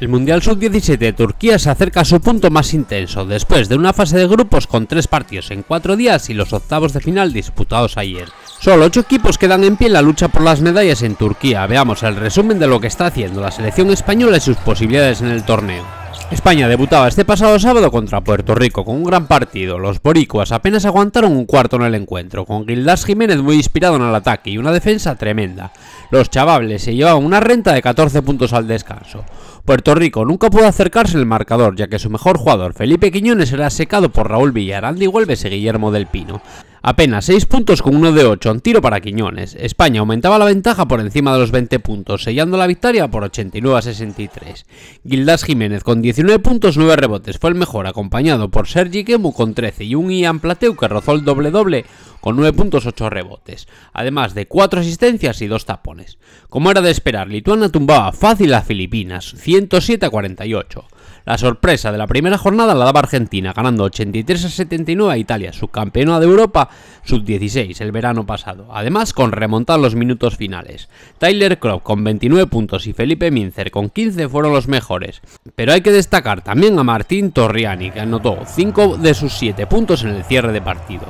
el Mundial Sub-17 de Turquía se acerca a su punto más intenso, después de una fase de grupos con tres partidos en cuatro días y los octavos de final disputados ayer. Solo ocho equipos quedan en pie en la lucha por las medallas en Turquía. Veamos el resumen de lo que está haciendo la selección española y sus posibilidades en el torneo. España debutaba este pasado sábado contra Puerto Rico con un gran partido. Los boricuas apenas aguantaron un cuarto en el encuentro, con Gildas Jiménez muy inspirado en el ataque y una defensa tremenda. Los chavables se llevaban una renta de 14 puntos al descanso. Puerto Rico nunca pudo acercarse al marcador, ya que su mejor jugador, Felipe Quiñones, era secado por Raúl Villar, y vuelve Guillermo del Pino. Apenas 6 puntos con 1 de 8 en tiro para Quiñones. España aumentaba la ventaja por encima de los 20 puntos, sellando la victoria por 89 a 63. Gildas Jiménez con 19 puntos, 9 rebotes fue el mejor, acompañado por Sergi Kemu con 13 y un Ian Plateu que rozó el doble-doble con 9 puntos, 8 rebotes, además de 4 asistencias y 2 tapones. Como era de esperar, Lituania tumbaba fácil a Filipinas, 107 a 48. La sorpresa de la primera jornada la daba Argentina, ganando 83 a 79 a Italia, subcampeona de Europa, sub-16 el verano pasado, además con remontar los minutos finales. Tyler Kropp con 29 puntos y Felipe Mincer con 15 fueron los mejores. Pero hay que destacar también a Martín Torriani, que anotó 5 de sus 7 puntos en el cierre de partido.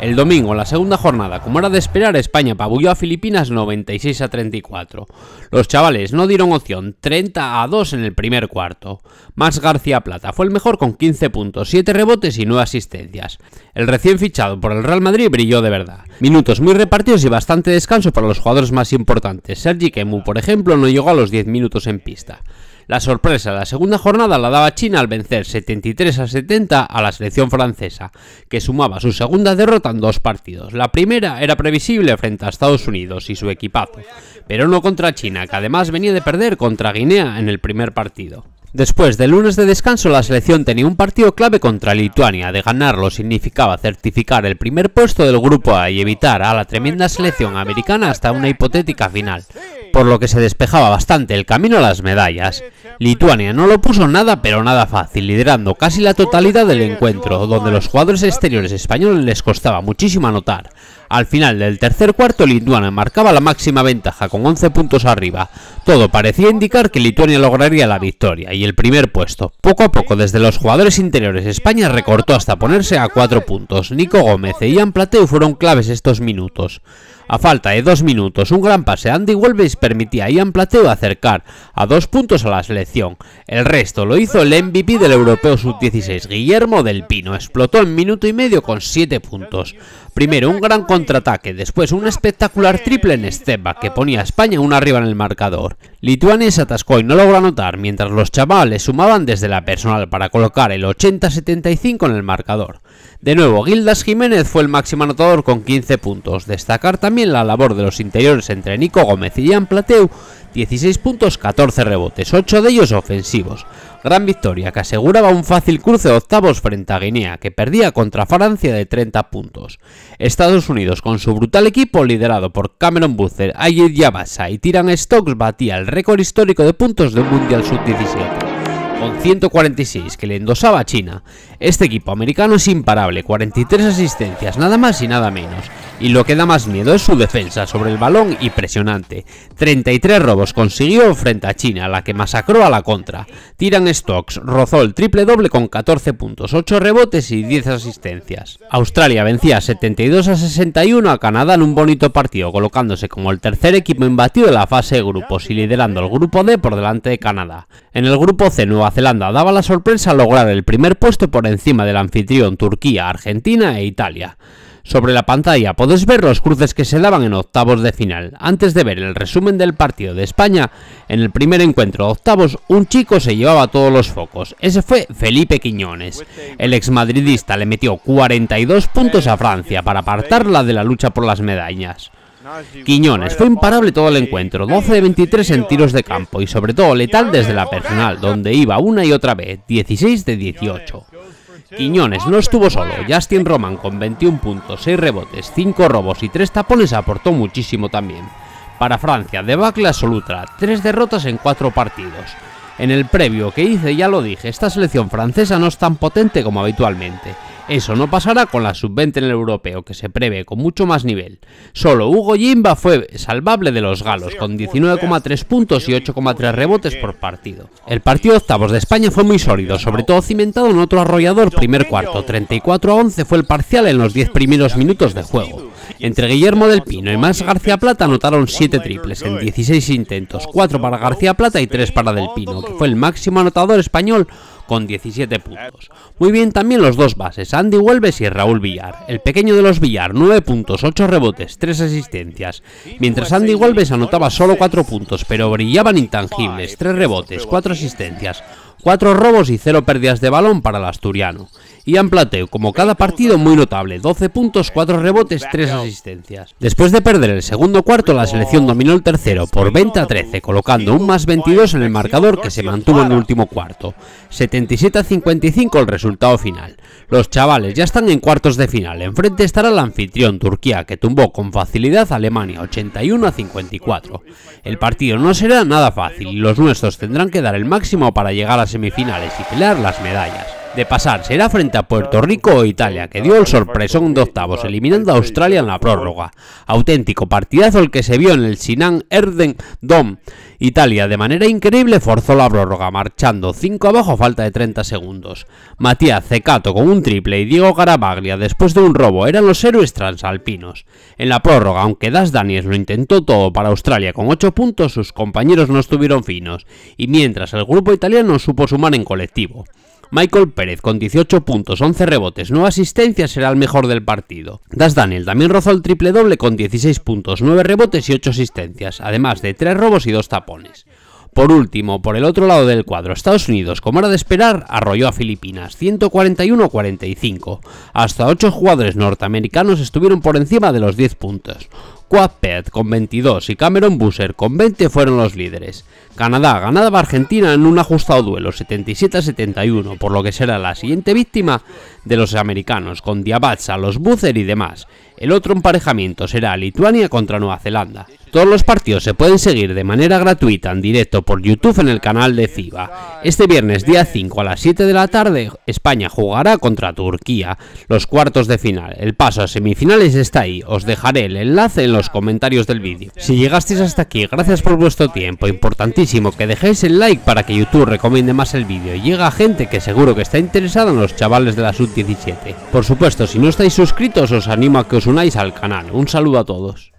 El domingo, la segunda jornada, como era de esperar, España pabulló a Filipinas 96 a 34. Los chavales no dieron opción, 30 a 2 en el primer cuarto. Max García Plata fue el mejor con 15 puntos, 7 rebotes y 9 asistencias. El recién fichado por el Real Madrid brilló de verdad. Minutos muy repartidos y bastante descanso para los jugadores más importantes. Sergi Kemu, por ejemplo, no llegó a los 10 minutos en pista. La sorpresa de la segunda jornada la daba China al vencer 73 a 70 a la selección francesa, que sumaba su segunda derrota en dos partidos. La primera era previsible frente a Estados Unidos y su equipazo, pero no contra China, que además venía de perder contra Guinea en el primer partido. Después del lunes de descanso, la selección tenía un partido clave contra Lituania. De ganarlo significaba certificar el primer puesto del grupo A y evitar a la tremenda selección americana hasta una hipotética final por lo que se despejaba bastante el camino a las medallas. Lituania no lo puso nada pero nada fácil, liderando casi la totalidad del encuentro, donde los jugadores exteriores españoles les costaba muchísimo anotar. Al final del tercer cuarto, Lituania marcaba la máxima ventaja con 11 puntos arriba. Todo parecía indicar que Lituania lograría la victoria y el primer puesto. Poco a poco, desde los jugadores interiores, España recortó hasta ponerse a 4 puntos. Nico Gómez e Ian Plateu fueron claves estos minutos. A falta de dos minutos, un gran pase Andy permitía a Ian Plateo acercar a dos puntos a la selección. El resto lo hizo el MVP del Europeo Sub-16, Guillermo del Pino. Explotó en minuto y medio con siete puntos. Primero un gran contraataque, después un espectacular triple en Esteba... que ponía a España una arriba en el marcador. Lituania se atascó y no logró anotar, mientras los chavales sumaban desde la personal para colocar el 80-75 en el marcador. De nuevo, Gildas Jiménez fue el máximo anotador con 15 puntos. Destacar también la labor de los interiores entre Nico Gómez y Jan Plateu, 16 puntos, 14 rebotes, 8 de ellos ofensivos. Gran victoria que aseguraba un fácil cruce de octavos frente a Guinea, que perdía contra Francia de 30 puntos. Estados Unidos, con su brutal equipo liderado por Cameron Butler, Ayid Yabasa y Tiran Stokes, batía el récord histórico de puntos de un Mundial Sub-17 con 146 que le endosaba China este equipo americano es imparable, 43 asistencias, nada más y nada menos. Y lo que da más miedo es su defensa sobre el balón impresionante. 33 robos consiguió frente a China, la que masacró a la contra. Tiran Stocks, rozó el triple doble con 14 puntos, 8 rebotes y 10 asistencias. Australia vencía 72 a 61 a Canadá en un bonito partido, colocándose como el tercer equipo imbatido de la fase de grupos y liderando el grupo D por delante de Canadá. En el grupo C, Nueva Zelanda daba la sorpresa al lograr el primer puesto por encima del anfitrión Turquía, Argentina e Italia. Sobre la pantalla podéis ver los cruces que se daban en octavos de final. Antes de ver el resumen del partido de España, en el primer encuentro de octavos, un chico se llevaba todos los focos. Ese fue Felipe Quiñones. El exmadridista le metió 42 puntos a Francia para apartarla de la lucha por las medallas. Quiñones fue imparable todo el encuentro, 12 de 23 en tiros de campo y sobre todo letal desde la personal, donde iba una y otra vez, 16 de 18. Quiñones no estuvo solo, Justin Roman con 21 puntos, 6 rebotes, 5 robos y 3 tapones aportó muchísimo también. Para Francia, debacle absoluta, 3 derrotas en 4 partidos. En el previo que hice ya lo dije, esta selección francesa no es tan potente como habitualmente eso no pasará con la sub-20 en el europeo, que se prevé con mucho más nivel. Solo Hugo Jimba fue salvable de los galos, con 19,3 puntos y 8,3 rebotes por partido. El partido octavos de España fue muy sólido, sobre todo cimentado en otro arrollador primer cuarto. 34 a 11 fue el parcial en los 10 primeros minutos de juego. Entre Guillermo del Pino y Más García Plata anotaron 7 triples en 16 intentos, 4 para García Plata y 3 para del Pino, que fue el máximo anotador español con 17 puntos. Muy bien también los dos bases, Andy Huelves y Raúl Villar. El pequeño de los Villar, 9 puntos, 8 rebotes, 3 asistencias. Mientras Andy Huelves anotaba solo 4 puntos, pero brillaban intangibles, 3 rebotes, 4 asistencias. 4 robos y 0 pérdidas de balón para el asturiano. han plateado como cada partido, muy notable, 12 puntos, 4 rebotes, 3 asistencias. Después de perder el segundo cuarto, la selección dominó el tercero por 20 a 13, colocando un más 22 en el marcador que se mantuvo en el último cuarto. 77 a 55 el resultado final. Los chavales ya están en cuartos de final. Enfrente estará el anfitrión Turquía, que tumbó con facilidad a Alemania 81 a 54. El partido no será nada fácil y los nuestros tendrán que dar el máximo para llegar a semifinales y pelear las medallas de pasar será frente a Puerto Rico o Italia, que dio el sorpresón de octavos, eliminando a Australia en la prórroga. Auténtico partidazo el que se vio en el Sinan Erden Dom. Italia de manera increíble forzó la prórroga, marchando 5 abajo a falta de 30 segundos. Matías Cecato con un triple y Diego Caravaglia, después de un robo eran los héroes transalpinos. En la prórroga, aunque Das Daniels lo intentó todo para Australia con 8 puntos, sus compañeros no estuvieron finos, y mientras el grupo italiano supo sumar en colectivo. Michael Pérez con 18 puntos, 11 rebotes, 9 asistencias será el mejor del partido. Das Daniel también rozó el triple doble con 16 puntos, 9 rebotes y 8 asistencias, además de 3 robos y 2 tapones. Por último, por el otro lado del cuadro, Estados Unidos, como era de esperar, arrolló a Filipinas 141-45. Hasta 8 jugadores norteamericanos estuvieron por encima de los 10 puntos. Quadpet con 22 y Cameron Busser con 20 fueron los líderes. Canadá ganaba Argentina en un ajustado duelo 77 71, por lo que será la siguiente víctima de los americanos, con Diabatsa, los Busser y demás. El otro emparejamiento será Lituania contra Nueva Zelanda. Todos los partidos se pueden seguir de manera gratuita en directo por YouTube en el canal de FIBA. Este viernes día 5 a las 7 de la tarde, España jugará contra Turquía los cuartos de final. El paso a semifinales está ahí. Os dejaré el enlace en los comentarios del vídeo. Si llegasteis hasta aquí, gracias por vuestro tiempo. Importantísimo que dejéis el like para que YouTube recomiende más el vídeo. y Llega gente que seguro que está interesada en los chavales de la sub-17. Por supuesto, si no estáis suscritos, os animo a que os unáis al canal. Un saludo a todos.